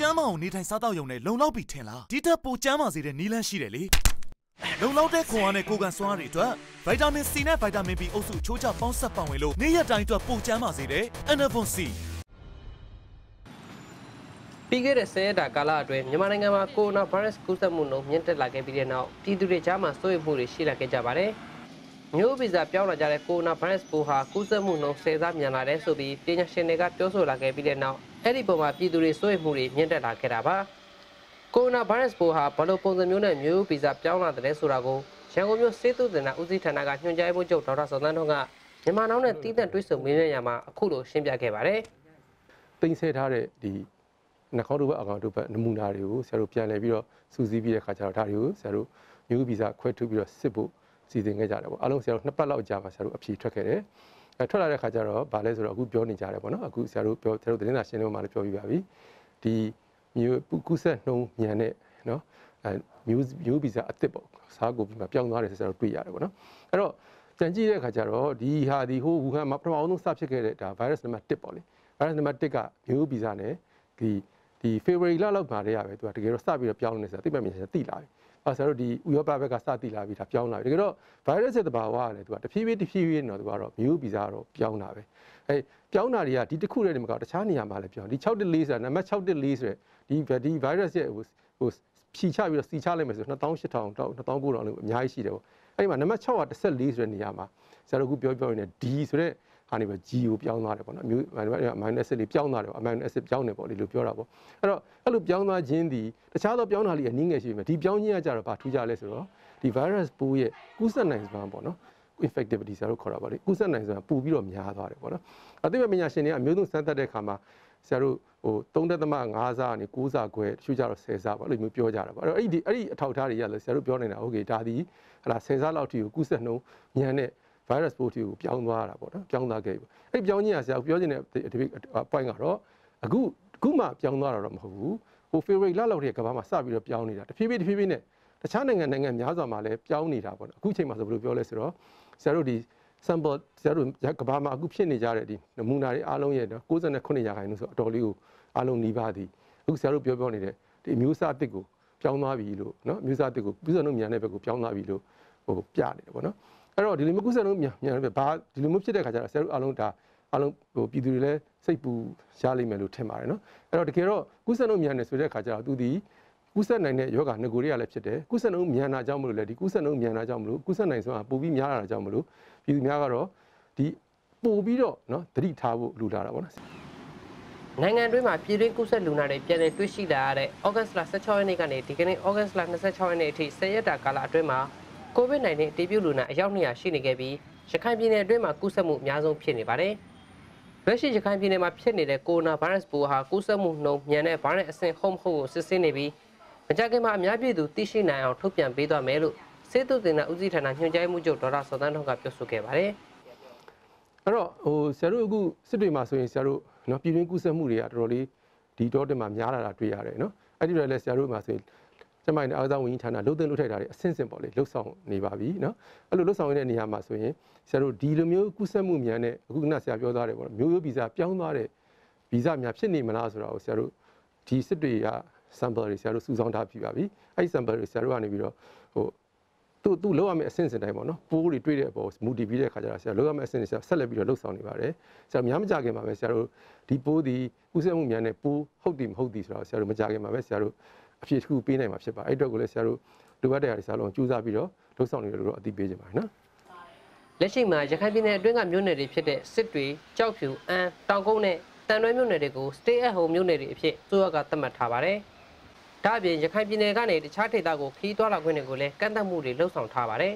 ကျမ်းမအောင်နေထိုင်စားသောက်ရုံနဲ့လုံလောက်ပြီထင်လားဒီထက်ပိုကျမ်းမာစေတဲ့နီလန်းရှိတယ်လေလုံလောက်တဲ့ခွန်အားနဲ့ကိုယ်ခံစွမ်းအားတွေအတွက်ဗိုက်တာမင် C နဲ့ဗိုက်တာမင် B အုပ်စုချိုးချပေါင်းစပ်ပါဝင်လို့နေ့ရက်တိုင်းအတွက်ပိုကျန်းပါစေတဲ့ Anavon C ပြီးခဲ့တဲ့ဆယ်ရက်တာကာလအတွင်းမြန်မာနိုင်ငံမှာကိုရိုနာဗိုင်းရပ်စ်ကူးစက်မှုနှုန်းမြင့်တက်လာခဲ့ပြီးတဲ့နောက်ပြည်သူတွေကြားမှာစိုးရိမ်မှုတွေရှိလာခဲ့ကြပါတယ်။မျိုးဗီဇာပြောင်းလာကြတဲ့ကိုရိုနာဗိုင်းရပ်စ်ပိုးဟာကူးစက်မှုနှုန်းဆယ်ဆမြန်လာတယ်ဆိုပြီးပညာရှင်တွေကပြောဆိုလာခဲ့ပြီးတဲ့နောက်အဲ့ဒီပုံမှာပြည်သူတွေစိုးရိမ်မှုတွေမြင့်တက်လာခဲ့တာပါကိုရိုနာဗိုင်းရပ်စ်ပိုးဟာဘယ်လိုပုံစံမျိုးနဲ့မျိုးဗီဇာပြောင်းလာတယ်ဆိုတာကိုရန်ကုန်မြို့စေတုတင်နာဦးစီးဌာနကညွှန်ကြားမှုချုပ်ဒေါက်တာစောသန်းထွန်းကမြန်မာနောက်နဲ့တည်တံ့တွဲဆုံမေးမြန်းရာမှာအခုလိုရှင်းပြခဲ့ပါတယ်ပိန်ဆဲထားတဲ့ဒီနှာခေါင်းတို့ဘက်အကောင်တို့ဘက်နမူနာတွေကိုဆရာတို့ပြန်လည်ပြီးတော့စူးစီးပြီးတဲ့အခါကျတော့ဒါတွေကိုဆရာတို့မျိုးဗီဇာခွဲထုတ်ပြီးတော့စစ်ဖို့စီစဉ်ခဲ့ကြတယ်ပေါ့အားလုံးဆရာတို့နှစ်ပတ်လောက်ကြာပါဆရာတို့အဖြေထွက်ခဲ့တယ်အဲထွက်လာတဲ့ခါကျတော့ဗာလဲဆိုတော့အခုပြောနေကြတယ်ပေါ့နော်အခုဆရာတို့ပြောဆရာတို့သတင်းစာရှင်းလင်းပွဲမှာလည်းပြောပြပါပြီဒီမျိုးကုဆက်နှုံညံတဲ့နော်အဲမျိုးမျိုးဗီဇာအစ်စ်ပေါ့စားကိုပြီးမှပြောင်းသွားတယ်ဆရာတို့တွေ့ရတယ်ပေါ့နော်အဲ့တော့ကြံကြည့်တဲ့ခါကျတော့ဒီဟာဒီဟိုဝူဟန်မှာပထမအောင်ဆုံးစဖြစ်ခဲ့တဲ့ဒါ virus နံပါတ်1ပေါ့လေ virus နံပါတ်1ကမျိုးဗီဇာနဲ့ဒီဒီ February လလောက်မှာတည်းရပဲသူကတကယ်တော့စပြီးတော့ပြောင်းနေတယ်ဆိုတာသိမှမြင်တယ်သိလာပြီအဲဆရာတို့ဒီဥရောပဘက်ကစတည်လာပြီးဒါပြောင်းလာပြီတကယ်တော့ virus ရဲ့သဘာဝကလည်းသူကတဖြည်းဖြည်းတဖြည်းဖြည်းတော့သူကတော့မျိုးဗီဇတော့ပြောင်းတာပဲအဲပြောင်းတာတွေကဒီတစ်ခုနဲ့မကတခြားနေရာမှာလည်းပြောင်းဒီ614ဆိုတာနံပါတ်614ဆိုတဲ့ဒီဒီ virus ရဲ့ဟိုဟိုဖြီချပြီးတော့စီချလိုက်မယ်ဆို2800တောက်2900လောက်အများကြီးရှိတယ်ပေါ့အဲ့ဒီမှာနံပါတ်614ဆိုတဲ့နေရာမှာဆရာတို့ခုပြောပြောနေတဲ့ D ဆိုတဲ့ကနေပြီး G ကိုပြောင်းသွားတယ်ပေါ့နော်အမျိုး amino acid တွေပြောင်းသွားတယ်ပေါ့ amino acid ပြောင်းတယ်ပေါ့ဒီလိုပြောတာပေါ့အဲ့တော့အဲ့လိုပြောင်းသွားခြင်းဒီတခြားသောပြောင်းတာလေးအနည်းငယ်ရှိပေမဲ့ဒီပြောင်းခြင်းကကြတော့ဘာထူးခြားလဲဆိုတော့ဒီ virus ပိုးရဲ့ကူးစက်နိုင်စွမ်းပေါ့နော် infectivity ဆိုတာခေါ်တာပါလေကူးစက်နိုင်စွမ်းပူပြီးတော့များသွားတယ်ပေါ့နော်အသိပညာရှင်တွေကအမျိုးစုံစမ်းသပ်တဲ့အခါမှာဆရာတို့ဟို3.5စားကနေ9စားခွဲတချို့ကြတော့10စားပေါ့အဲ့လိုမျိုးပြောကြတာပေါ့အဲ့တော့အဲ့ဒီအဲ့ဒီအထောက်အထားတွေကလည်းဆရာတို့ပြောနေတာဟုတ်ကဲ့ဒါဒီဟလာ10စားလောက်ထိကိုကူးစက်နှုန်းမြန်တဲ့ virus protein ကိုပြောင်းသွားတာပေါ့နော်ပြောင်းသွားခဲ့ပြီအဲ့ပြောင်းခြင်းကဆရာပြောခြင်းတဲ့အတိအ point ကတော့အခုအခုမှပြောင်းသွားတာတော့မဟုတ်ဘူးဟို favorite လောက်လောက်တည်းကဘာမှစပြီးတော့ပြောင်းနေတာတဖြည်းဖြည်းတဖြည်းဖြည်းနဲ့တခြားနိုင်ငံနိုင်ငံများစွာမှာလည်းပြောင်းနေတာပေါ့နော်အခုချိန်မှာဆိုဘယ်လိုပြောလဲဆိုတော့ဆရာတို့ဒီ sample ဆရာတို့ကဘာမှာအခုဖြစ်နေကြတဲ့ဒီနမူနာတွေအားလုံးရဲ့နော်69ရာခိုင်နှုန်းဆိုအတော်လေးကိုအားလုံးနှီးပါသည်အခုဆရာတို့ပြောပြောနေတဲ့ဒီအမျိုးအစားအသစ်ကိုပြောင်းသွားပြီလို့နော်အမျိုးအစားအသစ်ကိုပြည်စုံတို့မြန်တဲ့ဘက်ကိုပြောင်းသွားပြီလို့ဟိုပြနေတယ်ပေါ့နော်အဲ့တော့ဒီလိုမျိုးကုသလုံးမြန်မြန်ပဲဘာဒီလိုမျိုးဖြစ်တဲ့ခါကျတော့ဆရာတို့အားလုံးဒါအားလုံးဟိုပြည်သူတွေလည်းစိတ်ပူရလိမ့်မယ်လို့ထင်ပါတယ်နော်အဲ့တော့တကယ်တော့ကုသလုံးမြန်နေဆိုတဲ့ခါကျတော့သူဒီကုသနိုင်တဲ့ယောဂငကိုတွေကလည်းဖြစ်တယ်ကုသလုံးမြန်တာကြောင့်မလို့လေဒီကုသလုံးမြန်တာကြောင့်မလို့ကုသနိုင်ဆိုတာပူပြီးများတာကြောင့်မလို့ပြည်သူများကတော့ဒီပို့ပြီးတော့နော်သတိထားဖို့လိုလာတာပေါ့နော်နိုင်ငံတွင်းမှာပြည်တွင်းကုဆက်လူနာတွေပြန်လည်တွေ့ရှိလာရတဲ့ August 16ရက်နေ့ကနေဒီကနေ့ August 26ရက်နေ့အထိ10ရက်တာကာလအတွင်းမှာ COVID-19 အတည်ပြုလူနာအယောက်200ရှိနေခဲ့ပြီးရခိုင်ပြည်နယ်အတွင်းမှာကူးစက်မှုအများဆုံးဖြစ်နေပါတယ်။လက်ရှိရခိုင်ပြည်နယ်မှာဖြစ်နေတဲ့ကိုရိုနာဗိုင်းရပ်စ်ပိုးဟာကူးစက်မှုနှုန်းမြန်တဲ့ဗိုင်းရပ်စ်အဆင့်ဟုတ်မဟုတ်ကိုစစ်ဆေးနေပြီးမကြခင်မှာအများပြည်သူသိရှိနိုင်အောင်ထုတ်ပြန်ပေးသွားမယ်လို့စေတုတင်နာဦးစီးဌာနညွှန်ကြားမှုချုပ်ဒေါက်တာစောတန်းထွန်းကပြောဆိုခဲ့ပါတယ်။အဲ့တော့ဟိုဆရာတို့အခုစစ်တွေမှာဆိုရင်ဆရာတို့နော်ပြည်တွင်းကူးစက်မှုတွေကတော်တော်လေးဒီတော့တင်မှာများလာတာတွေ့ရတယ်နော်။အဲ့ဒီတော့လည်းဆရာတို့မှာဆိုရင်ကျမရဲ့အားကစားဝန်ကြီးဌာနလုံတင်လုထိုက်တာတွေအဆင့်ဆင့်ပေါ့လေလှုပ်ဆောင်နေပါပြီနော်အဲ့လိုလှုပ်ဆောင်နေတဲ့နေရာမှာဆိုရင်ဆရာတို့ဒီလိုမျိုးကူးစက်မှုမြန်တဲ့အခုကဆရာပြောသားတယ်ပေါ့မျိုးရိုးဗီဇပြောင်းသွားတဲ့ဗီဇများဖြစ်နေမလားဆိုတာကိုဆရာတို့ဒီစစ်တွေက sample တွေဆရာတို့စုဆောင်းထားပြပါပြီအဲ့ sample တွေဆရာတို့ကနေပြီးတော့ဟိုသူ့သူ့လောက်ရမယ့်အဆင့်စင်တိုင်းပေါ့နော်ပိုးတွေတွေ့တဲ့အပေါ်မူတည်ပြီးတဲ့ခါကျတော့ဆရာလောက်ရမယ့်အဆင့်တွေဆရာဆက်လက်ပြီးတော့လှုပ်ဆောင်နေပါတယ်ဆရာများမကြခင်ပါပဲဆရာတို့ဒီပိုးဒီဥစ္စာမှုများနဲ့ပိုးဟုတ်တယ်မဟုတ်တယ်ဆိုတာဆရာတို့မကြခင်ပါပဲဆရာတို့အဖြစ်တစ်ခုပေးနိုင်မှာဖြစ်ပါအဲ့အတွက်ကိုလည်းဆရာတို့လိုအပ်တဲ့ဟာတွေဆရာလုံးကြိုးစားပြီးတော့လှုပ်ဆောင်နေတယ်လို့တော့အသိပေးချင်ပါတယ်နော်လက်ရှိမှာရခိုင်ပြည်နယ်အတွင်းကမြို့နယ်တွေဖြစ်တဲ့စစ်တွေကြောက်ဖြူအမ်းတောင်ကုန်းနဲ့တန်တွဲမြို့နယ်တွေကို stay at home မြို့နယ်တွေအဖြစ်စိုးရကသတ်မှတ်ထားပါတယ်။ဒါ့အပြင်ရခိုင်ပြည်နယ်ကနေတခြားဒေသကိုခီးသွားလာခွင့်တွေကိုလည်းကန့်သတ်မှုတွေလှုပ်ဆောင်ထားပါတယ်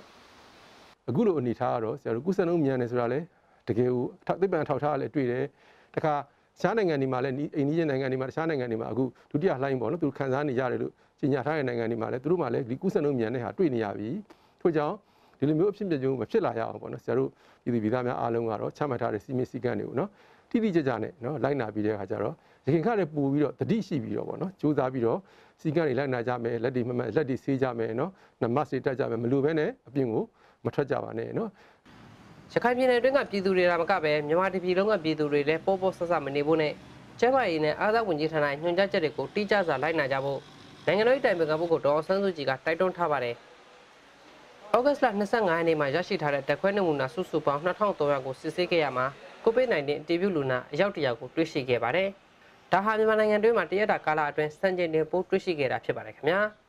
။အခုလိုအနေထားကတော့ဆရာတို့ကုစံလုံးမြန်နေဆိုတာလေတကယ်ကိုသိပ္ပံထောက်ထားရလဲတွေ့တယ်။တခါတခြားနိုင်ငံတွေမှာလည်းအိန္ဒိယနိုင်ငံတွေမှာတခြားနိုင်ငံတွေမှာအခုဒုတိယလှိုင်းပေါ့နော်သူခံစားနေရတယ်လို့ကြီးညာထားတဲ့နိုင်ငံတွေမှာလည်းသူတို့မှလည်းဒီကုသနှုန်းမြန်တဲ့ဟာတွေ့နေရပြီထို့ကြောင့်ဒီလိုမျိုးအဖြစ်ပြကြုံမဖြစ်လာရအောင်ပေါ့နော်ဆရာတို့ပြည်သူပြည်သားများအားလုံးကတော့ချမှတ်ထားတဲ့စီမင်းစည်းကမ်းတွေကိုနော်တိတိကျကျနဲ့နော်လိုက်နာပြီးတဲ့အခါကျတော့ရခင်ခလည်းပို့ပြီးတော့တတိရှိပြီးတော့ပေါ့နော်စူးစမ်းပြီးတော့စီကံတွေလိုက်နာကြမယ်လက်တွေမမလက်တွေဆေးကြမယ်နော်နမတ်စေတက်ကြမယ်မလိုဘဲနဲ့အပြင်ကိုမထွက်ကြပါနဲ့နော်ရခိုင်ပြည်နယ်အတွင်းကပြည်သူတွေလာမကပဲမြန်မာတပြည်လုံးကပြည်သူတွေလည်းပေါ်ပေါ်ဆဆမနေဖို့နဲ့ကျန်းမာရေးနဲ့အားသာဝန်ကြီးဌာနညွှန်ကြားချက်တွေကိုတိကျစွာလိုက်နာကြဖို့နိုင်ငံတော်၏တိုင်ပင်ခံပုဂ္ဂိုလ်ဒေါ်ဆန်းစုကြည်ကတိုက်တွန်းထားပါတယ်။ဩဂတ်စ်လ25ရက်နေ့မှာရရှိထားတဲ့တက်ခွဲနမူနာစုစုပေါင်း2300ကိုစစ်ဆေးခဲ့ရမှာကိုဗစ် -19 အတည်ပြုလူနာအယောက်တရာကိုတွေ့ရှိခဲ့ပါတယ်။ဒါဟာမြန်မာနိုင်ငံတွင်းမှာတရက်တာကာလအတွင်းစံချိန်တင်ပိုးတွေ့ရှိခဲ့တာဖြစ်ပါတယ်ခင်ဗျာ။